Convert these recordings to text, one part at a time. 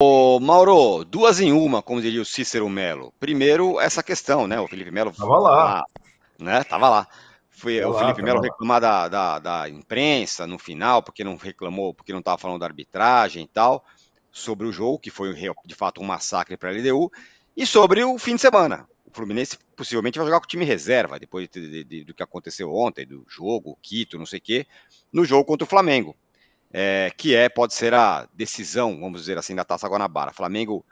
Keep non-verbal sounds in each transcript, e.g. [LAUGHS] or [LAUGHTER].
Ô, Mauro, duas em uma, como diria o Cícero Melo. Primeiro, essa questão, né? O Felipe Melo. Tava lá. né? Tava lá. Foi tava o Felipe Melo reclamar da, da, da, imprensa no final, porque não reclamou, porque não estava falando da arbitragem e tal, sobre o jogo, que foi de fato um massacre para a LDU, e sobre o fim de semana. O Fluminense possivelmente vai jogar com o time reserva, depois de, de, de, do que aconteceu ontem, do jogo, Quito, não sei o quê, no jogo contra o Flamengo é, que é pode ser a decisão, vamos dizer assim, da Taça Guanabara. Flamengo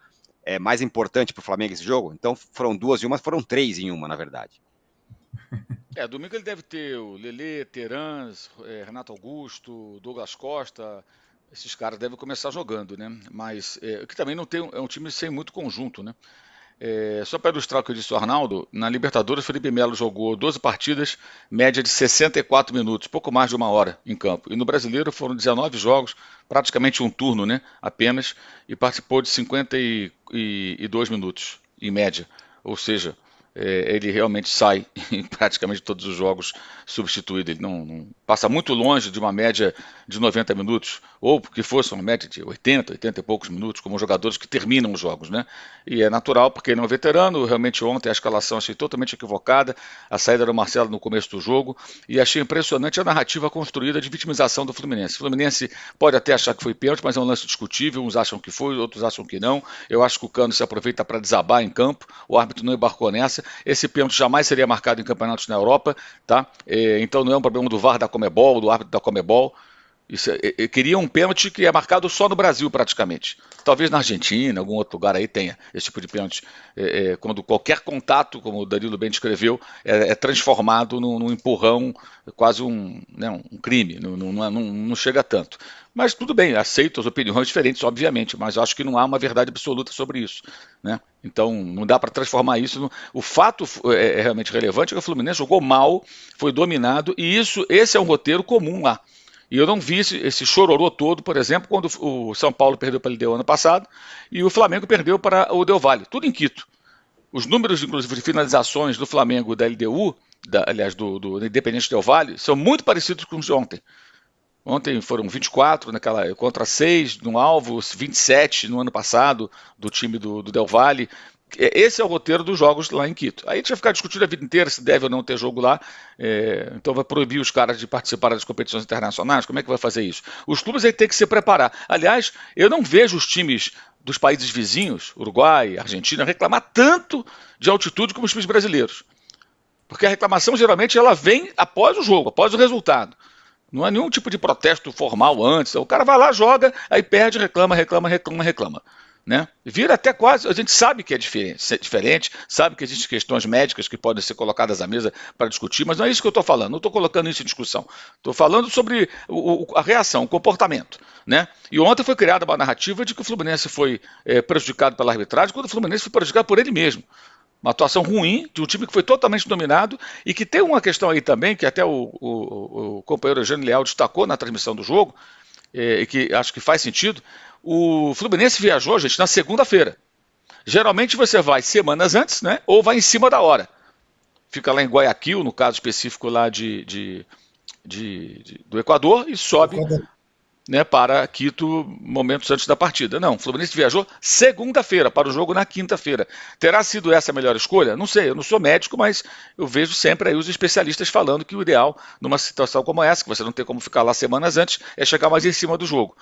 é mais importante para o Flamengo esse jogo? Então foram duas e uma, foram três em uma, na verdade. É, domingo ele deve ter o Lele, Terans, é, Renato Augusto, Douglas Costa. Esses caras devem começar jogando, né? Mas é, que também não tem é um time sem muito conjunto, né? É, só para ilustrar o que eu disse o Arnaldo, na Libertadores Felipe Melo jogou 12 partidas, média de 64 minutos, pouco mais de uma hora em campo. E no Brasileiro foram 19 jogos, praticamente um turno né, apenas, e participou de 52 minutos em média. Ou seja, é, ele realmente sai [LAUGHS] em praticamente todos os jogos substituído. Ele não, não, passa muito longe de uma média de 90 minutos, ou que fosse uma média de 80, 80 e poucos minutos, como jogadores que terminam os jogos. Né? E é natural, porque ele é um veterano. Realmente, ontem a escalação achei totalmente equivocada. A saída do Marcelo no começo do jogo. E achei impressionante a narrativa construída de vitimização do Fluminense. O Fluminense pode até achar que foi pênalti, mas é um lance discutível. Uns acham que foi, outros acham que não. Eu acho que o Cano se aproveita para desabar em campo. O árbitro não embarcou nessa esse pênalti jamais seria marcado em campeonatos na Europa, tá? É, então não é um problema do VAR da Comebol, do árbitro da Comebol. Isso, eu é, é, é, queria um pênalti que é marcado só no Brasil, praticamente. Talvez na Argentina, algum outro lugar aí tenha esse tipo de pênalti. É, é, quando qualquer contato, como o Danilo bem descreveu, é, é transformado num, num, empurrão, quase um, né, um crime. Não, não, não, não, chega tanto. Mas tudo bem, aceito as opiniões diferentes, obviamente, mas acho que não há uma verdade absoluta sobre isso. Né? Então não dá para transformar isso. No... O fato é, realmente relevante é que o Fluminense jogou mal, foi dominado, e isso esse é um roteiro comum lá. E eu não vi esse, esse chororô todo, por exemplo, quando o São Paulo perdeu para a LDU ano passado e o Flamengo perdeu para o Del Valle, tudo em Quito. Os números, inclusive, de finalizações do Flamengo da LDU, da, aliás, do, do Independente Del Valle, são muito parecidos com os de ontem. Ontem foram 24 naquela contra 6 no alvo, 27 no ano passado do time do, do Del Valle. É, esse é o roteiro dos jogos lá em Quito. Aí a gente vai ficar discutindo a vida inteira se deve ou não ter jogo lá. É, então vai proibir os caras de participar das competições internacionais. Como é que vai fazer isso? Os clubes aí têm que se preparar. Aliás, eu não vejo os times dos países vizinhos, Uruguai, Argentina, reclamar tanto de altitude como os times brasileiros. Porque a reclamação geralmente ela vem após o jogo, após o resultado. Não há nenhum tipo de protesto formal antes. O cara vai lá, joga, aí perde, reclama, reclama, reclama, reclama né? Vira até quase. A gente sabe que é diferente, sabe que existem questões médicas que podem ser colocadas à mesa para discutir, mas não é isso que eu estou falando. Não estou colocando isso em discussão. Estou falando sobre o, a reação, o comportamento, né? E ontem foi criada uma narrativa de que o Fluminense foi é, prejudicado pela arbitragem, quando o Fluminense foi prejudicado por ele mesmo. Uma atuação ruim de um time que foi totalmente dominado e que tem uma questão aí também, que até o, o, o companheiro Eugênio Leal destacou na transmissão do jogo, é, e que acho que faz sentido, o Fluminense viajou, gente, na segunda-feira. Geralmente você vai semanas antes, né? Ou vai em cima da hora. Fica lá em Guayaquil, no caso específico lá de, de, de, de do Equador, e sobe né, para Quito momentos antes da partida. Não, o Fluminense viajou segunda-feira para o jogo na quinta-feira. Terá sido essa a melhor escolha? Não sei, eu não sou médico, mas eu vejo sempre aí os especialistas falando que o ideal, numa situação como essa, que você não tem como ficar lá semanas antes, é chegar mais em cima do jogo.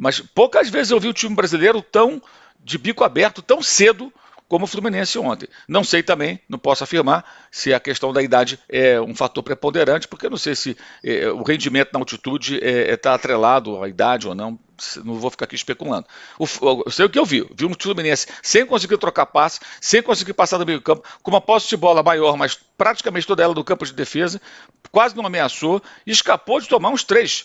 Mas poucas vezes eu vi o time brasileiro tão de bico aberto, tão cedo como o Fluminense ontem. Não sei também, não posso afirmar se a questão da idade é um fator preponderante, porque eu não sei se é, o rendimento na altitude está eh, é, é, atrelado à idade ou não. Não vou ficar aqui especulando. O, eu sei o que eu vi. Vi um Fluminense sem conseguir trocar passe, sem conseguir passar do meio campo, com uma posse de bola maior, mas praticamente toda ela do campo de defesa, quase não ameaçou, e escapou de tomar uns três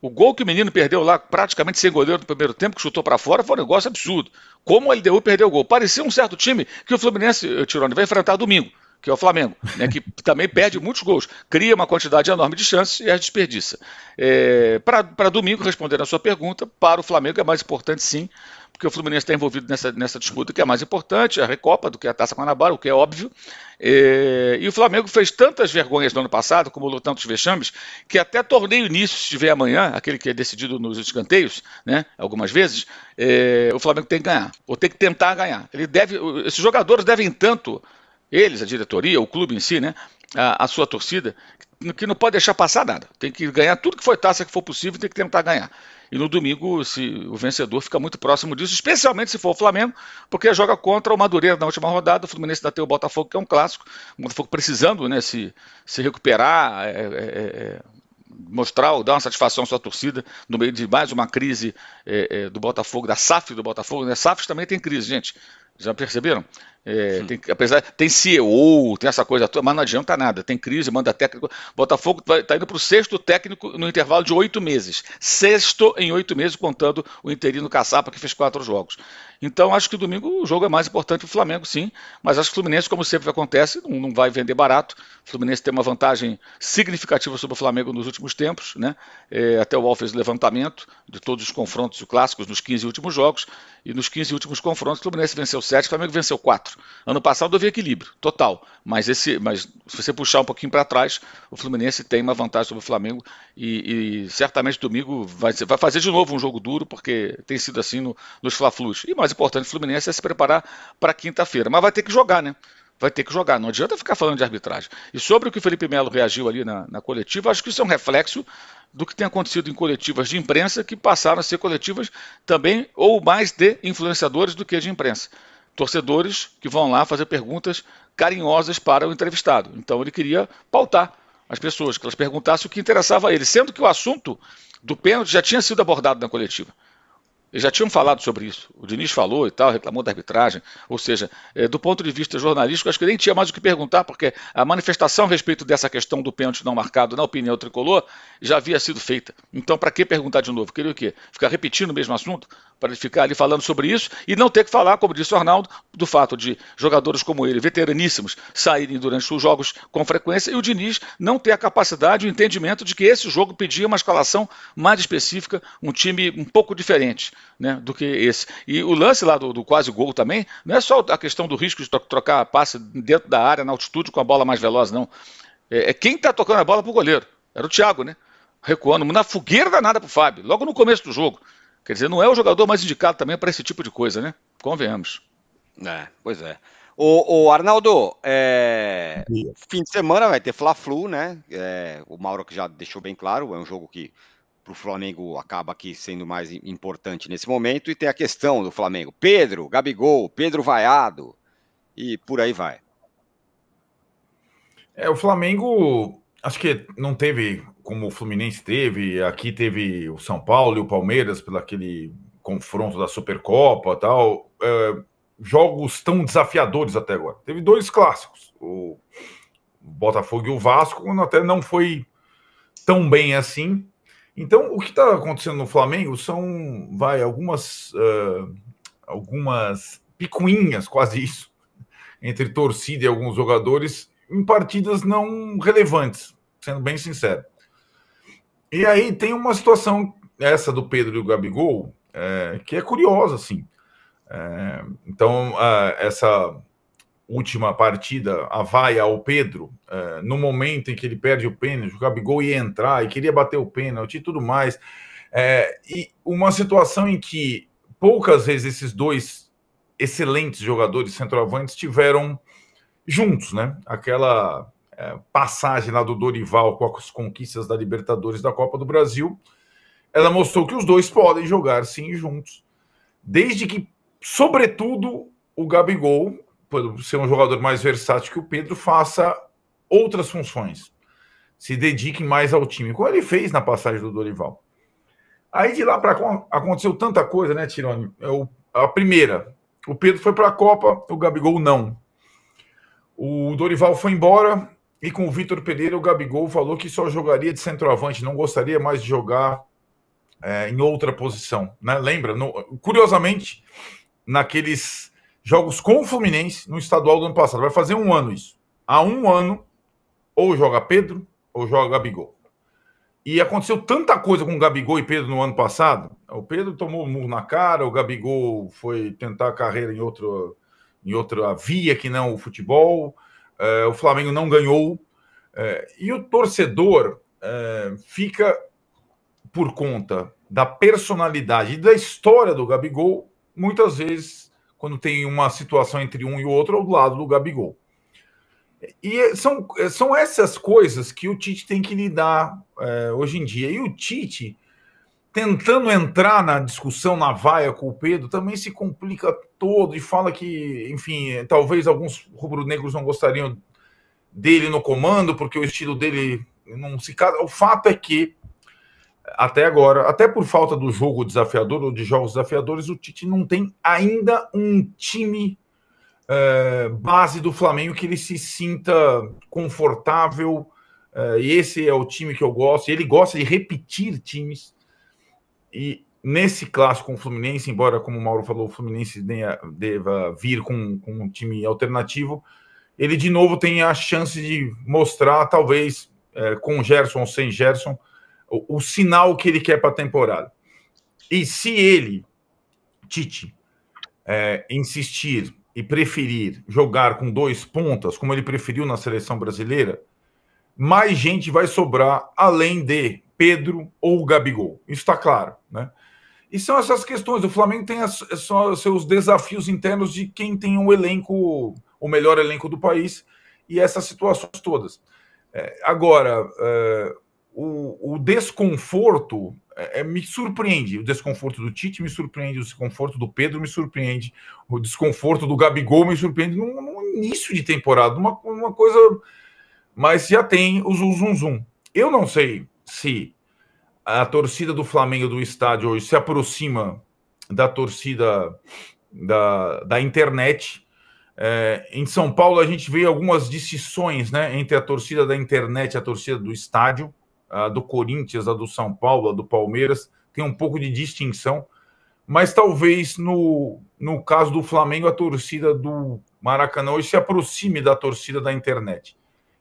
o gol que o menino perdeu lá, praticamente sem goleiro no primeiro tempo, que chutou para fora, foi um negócio absurdo. Como o LDU perdeu o gol? Parecia um certo time que o Fluminense, eh, Tirone, vai enfrentar domingo, que é o Flamengo, né, que [LAUGHS] também perde muitos gols, cria uma quantidade enorme de chances e as desperdiça. É, eh, para domingo, respondendo a sua pergunta, para o Flamengo é mais importante sim porque o Fluminense está envolvido nessa, nessa disputa que é mais importante, a Recopa, do que a Taça Guanabara, o que é óbvio. É, e o Flamengo fez tantas vergonhas no ano passado, como lutou tantos vexames, que até torneio início, se tiver amanhã, aquele que é decidido nos escanteios, né, algumas vezes, é, o Flamengo tem que ganhar, ou tem que tentar ganhar. Ele deve, esses jogadores devem tanto, eles, a diretoria, o clube em si, né, a, a sua torcida, que não pode deixar passar nada. Tem que ganhar tudo que foi taça que for possível, tem que tentar ganhar. E no domingo, se o vencedor fica muito próximo disso, especialmente se for o Flamengo, porque joga contra o Madureira na última rodada, o Fluminense ainda tem o Botafogo, que é um clássico, o Botafogo precisando né, se, se recuperar, é, é, é, mostrar ou dar uma satisfação à sua torcida no meio de mais uma crise é, é, do Botafogo, da SAF do Botafogo, né? SAFs também tem crise, gente. Já perceberam? É, hum. tem, apesar, tem CEO, tem essa coisa toda, mas não adianta nada. Tem crise, manda técnico. Botafogo está indo para o sexto técnico no intervalo de oito meses. Sexto em oito meses, contando o interino Caçapa, que fez quatro jogos. Então, acho que domingo o jogo é mais importante para o Flamengo, sim. Mas acho que o Fluminense, como sempre acontece, não, não vai vender barato. O Fluminense tem uma vantagem significativa sobre o Flamengo nos últimos tempos. Né? É, até o UOL fez o levantamento de todos os confrontos clássicos nos 15 últimos jogos. E nos 15 últimos confrontos, o Fluminense venceu 7, o Flamengo venceu 4 baixo. Ano passado houve equilíbrio total, mas esse, mas se você puxar um pouquinho para trás, o Fluminense tem uma vantagem sobre o Flamengo e, e certamente domingo vai, vai, fazer de novo um jogo duro, porque tem sido assim no, nos Fla-Flus. E mais importante, o Fluminense é se preparar para quinta-feira, mas vai ter que jogar, né? vai ter que jogar. Não adianta ficar falando de arbitragem. E sobre o que o Felipe Melo reagiu ali na, na, coletiva, acho que isso é um reflexo do que tem acontecido em coletivas de imprensa que passaram a ser coletivas também ou mais de influenciadores do que de imprensa torcedores que vão lá fazer perguntas carinhosas para o entrevistado. Então ele queria pautar as pessoas, que elas perguntassem o que interessava a ele, sendo que o assunto do pênalti já tinha sido abordado na coletiva. Eles já tinham falado sobre isso. O Diniz falou e tal, reclamou da arbitragem. Ou seja, é, do ponto de vista jornalístico, acho que nem tinha mais o que perguntar, porque a manifestação a respeito dessa questão do pênalti não marcado, na opinião tricolor, já havia sido feita. Então, para que perguntar de novo? Queria o quê? Ficar repetindo o mesmo assunto? Para ele ficar ali falando sobre isso e não ter que falar, como disse o Arnaldo, do fato de jogadores como ele, veteraníssimos, saírem durante os jogos com frequência e o Diniz não ter a capacidade o entendimento de que esse jogo pedia uma escalação mais específica, um time um pouco diferente né, do que esse. E o lance lá do, do, quase gol também, não é só a questão do risco de trocar a passe dentro da área, na altitude, com a bola mais veloz, não. É, é quem está tocando a bola para o goleiro. Era o Thiago, né? Recuando, na fogueira danada para o Fábio, logo no começo do jogo. Quer dizer, não é o jogador mais indicado também para esse tipo de coisa, né? Convenhamos. É, pois é. O, o Arnaldo, é, fim de semana vai ter Fla-Flu, né? É, o Mauro que já deixou bem claro, é um jogo que para o Flamengo acaba aqui sendo mais importante nesse momento. E tem a questão do Flamengo: Pedro, Gabigol, Pedro Vaiado e por aí vai. É, o Flamengo acho que não teve como o Fluminense teve, aqui teve o São Paulo e o Palmeiras pelo aquele confronto da Supercopa tal. É, jogos tão desafiadores até agora. Teve dois clássicos, o Botafogo e o Vasco, quando até não foi tão bem assim então, o que está acontecendo no Flamengo são, vai, algumas, uh, algumas picuinhas, quase isso, entre torcida e alguns jogadores, em partidas não relevantes, sendo bem sincero. E aí tem uma situação, essa do Pedro e do Gabigol, é, que é curiosa, assim. É, então, uh, essa última partida, a vaia ao Pedro, é, no momento em que ele perde o pênalti, o Gabigol ia entrar e queria bater o pênalti e tudo mais. É, e uma situação em que poucas vezes esses dois excelentes jogadores centroavantes tiveram juntos, né? Aquela é, passagem lá do Dorival com as conquistas da Libertadores da Copa do Brasil, ela mostrou que os dois podem jogar sim juntos, desde que, sobretudo, o Gabigol por ser um jogador mais versátil que o Pedro, faça outras funções, se dedique mais ao time, como ele fez na passagem do Dorival. Aí de lá para cá aconteceu tanta coisa, né, Tirone? o a primeira, o Pedro foi para a Copa, o Gabigol não. O Dorival foi embora e com o Vitor Pereira o Gabigol falou que só jogaria de centroavante, não gostaria mais de jogar é, em outra posição, né? Lembra? No, curiosamente, naqueles jogos com o Fluminense no estadual do ano passado. Vai fazer um ano isso. Há um ano, ou joga Pedro, ou joga Gabigol. E aconteceu tanta coisa com o Gabigol e Pedro no ano passado. O Pedro tomou um murro na cara, o Gabigol foi tentar a carreira em, outro, em outra via que não o futebol. É, o Flamengo não ganhou. É, e o torcedor é, fica por conta da personalidade e da história do Gabigol, muitas vezes quando tem uma situação entre um e é o outro, ao lado do Gabigol. E são, são essas coisas que o Tite tem que lidar é, hoje em dia. E o Tite, tentando entrar na discussão, na vaia com o Pedro, também se complica todo e fala que, enfim, talvez alguns rubro-negros não gostariam dele no comando, porque o estilo dele não se casa. O fato é que até agora, até por falta do jogo desafiador ou de jogos desafiadores, o Tite não tem ainda um time é, base do Flamengo que ele se sinta confortável. É, e esse é o time que eu gosto. Ele gosta de repetir times. E nesse clássico com o Fluminense, embora, como o Mauro falou, o Fluminense deva vir com, com um time alternativo, ele de novo tem a chance de mostrar, talvez é, com Gerson ou sem Gerson, o, o sinal que ele quer para a temporada. E se ele, Tite, é, insistir e preferir jogar com dois pontas, como ele preferiu na seleção brasileira, mais gente vai sobrar além de Pedro ou Gabigol. Isso está claro, né? E são essas questões. O Flamengo tem as, as, seus desafios internos de quem tem um elenco, o melhor elenco do país, e essas situações todas. É, agora, é, o desconforto é, é, me surpreende. O desconforto do Tite me surpreende, o desconforto do Pedro me surpreende, o desconforto do Gabigol me surpreende no, no início de temporada, uma, uma coisa. Mas já tem o zum, zum, zum. Eu não sei se a torcida do Flamengo do estádio hoje se aproxima da torcida da, da internet. É, em São Paulo, a gente vê algumas decisões né, entre a torcida da internet e a torcida do estádio a do Corinthians, a do São Paulo, a do Palmeiras, tem um pouco de distinção, mas talvez no, no caso do Flamengo, a torcida do Maracanã hoje se aproxime da torcida da internet.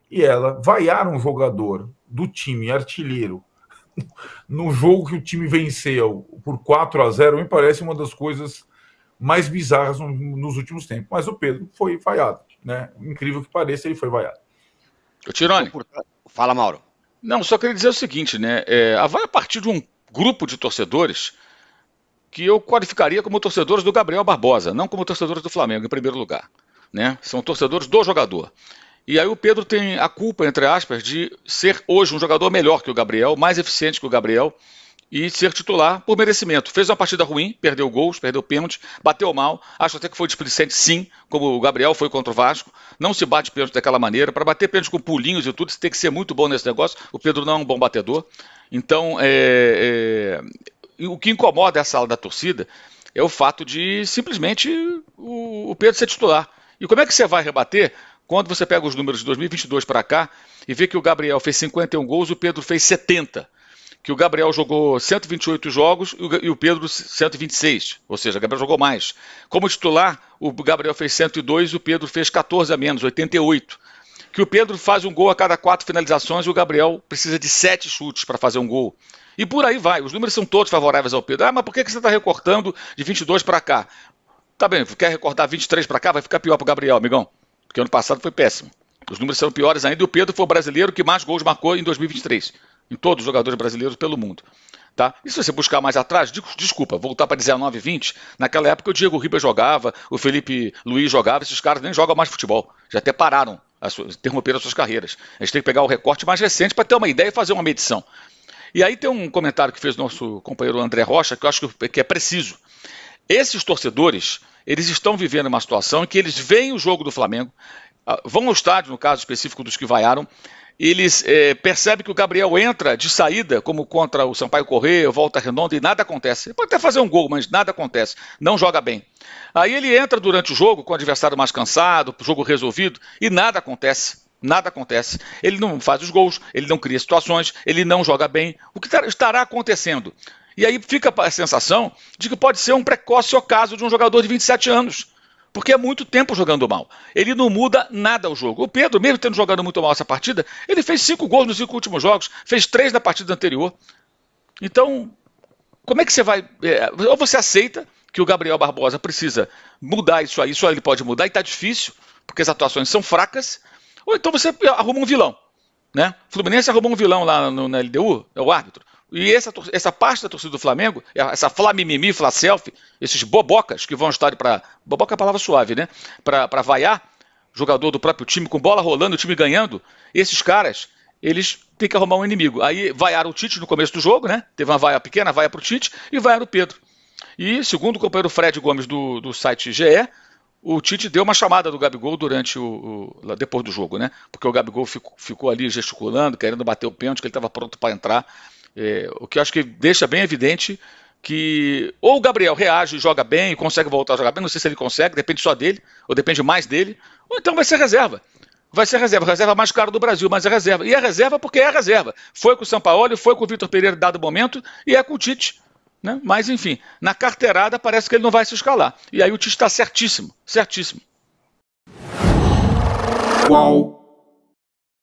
E ela vaiar um jogador do time artilheiro no jogo que o time venceu por 4 a 0 me parece uma das coisas mais bizarras nos últimos tempos. Mas o Pedro foi vaiado, né? Incrível que pareça, ele foi vaiado. O Tirone. Fala, Mauro. Não, só queria dizer o seguinte, né? É, a Vai a partir de um grupo de torcedores que eu qualificaria como torcedores do Gabriel Barbosa, não como torcedores do Flamengo, em primeiro lugar. Né? São torcedores do jogador. E aí o Pedro tem a culpa, entre aspas, de ser hoje um jogador melhor que o Gabriel, mais eficiente que o Gabriel, e ser titular por merecimento. Fez uma partida ruim, perdeu gols, perdeu pênalti, bateu mal. Acho até que foi displicente, sim, como o Gabriel foi contra o Vasco. Não se bate pênalti daquela maneira. Para bater pênalti com pulinhos e tudo, você tem que ser muito bom nesse negócio. O Pedro não é um bom batedor. Então, é, é... o que incomoda essa sala da torcida é o fato de simplesmente o Pedro ser titular. E como é que você vai rebater quando você pega os números de 2022 para cá e vê que o Gabriel fez 51 gols, o Pedro fez 70? que o Gabriel jogou 128 jogos e o Pedro 126, ou seja, o Gabriel jogou mais. Como titular, o Gabriel fez 102 e o Pedro fez 14 a menos, 88. Que o Pedro faz um gol a cada quatro finalizações e o Gabriel precisa de sete chutes para fazer um gol. E por aí vai, os números são todos favoráveis ao Pedro. Ah, mas por que, você está recortando de 22 para cá? Tá bem, quer recortar 23 para cá? Vai ficar pior para o Gabriel, amigão. Porque ano passado foi péssimo. Os números são piores ainda e o Pedro foi o brasileiro que mais gols marcou em 2023 em todos os jogadores brasileiros pelo mundo. Tá? E se você buscar mais atrás, desculpa, voltar para 19 20, naquela época o Diego Ribas jogava, o Felipe Luiz jogava, esses caras nem jogam mais futebol, já até pararam, interromperam suas carreiras. A gente tem que pegar o recorte mais recente para ter uma ideia e fazer uma medição. E aí tem um comentário que fez nosso companheiro André Rocha, que eu acho que é preciso. Esses torcedores, eles estão vivendo uma situação em que eles veem o jogo do Flamengo, ah, vão ao estádio, no caso específico dos que vaiaram, eles é, percebem que o Gabriel entra de saída, como contra o Sampaio Correia, volta redonda e nada acontece. Ele pode até fazer um gol, mas nada acontece. Não joga bem. Aí ele entra durante o jogo com o adversário mais cansado, jogo resolvido e nada acontece. Nada acontece. Ele não faz os gols, ele não cria situações, ele não joga bem. O que estará acontecendo? E aí fica a sensação de que pode ser um precoce ocaso de um jogador de 27 anos porque é muito tempo jogando mal. Ele não muda nada o jogo. O Pedro, mesmo tendo jogado muito mal essa partida, ele fez cinco gols nos cinco últimos jogos, fez três na partida anterior. Então, como é que você vai. É, ou você aceita que o Gabriel Barbosa precisa mudar isso aí, só ele pode mudar, e está difícil, porque as atuações são fracas, ou então você arruma um vilão. Né? O Fluminense arrumou um vilão lá no, na LDU, é o árbitro. E essa, essa parte da torcida do Flamengo, é essa Flamimimi, Fla esses bobocas que vão estar para. Boboca é a palavra suave, né? Para vaiar jogador do próprio time, com bola rolando, o time ganhando, esses caras, eles têm que arrumar um inimigo. Aí vaiaram o Tite no começo do jogo, né? Teve uma vaia pequena, vaia para o Tite, e vaiaram o Pedro. E, segundo o companheiro Fred Gomes do, do site GE, o Tite deu uma chamada do Gabigol durante o, o depois do jogo, né? Porque o Gabigol ficou, ficou ali gesticulando, querendo bater o pênalti, que ele estava pronto para entrar é, o que eu acho que deixa bem evidente que ou o Gabriel reage e joga bem, consegue voltar a jogar bem, não sei se ele consegue, depende só dele, ou depende mais dele, ou então vai ser reserva. Vai ser reserva, reserva mais cara do Brasil, mas é reserva. E é reserva porque é reserva. Foi com o Sampaoli, foi com o Vitor Pereira em dado momento, e é com o Tite. Né? Mas, enfim, na carteirada parece que ele não vai se escalar. E aí o Tite está certíssimo, certíssimo. Qual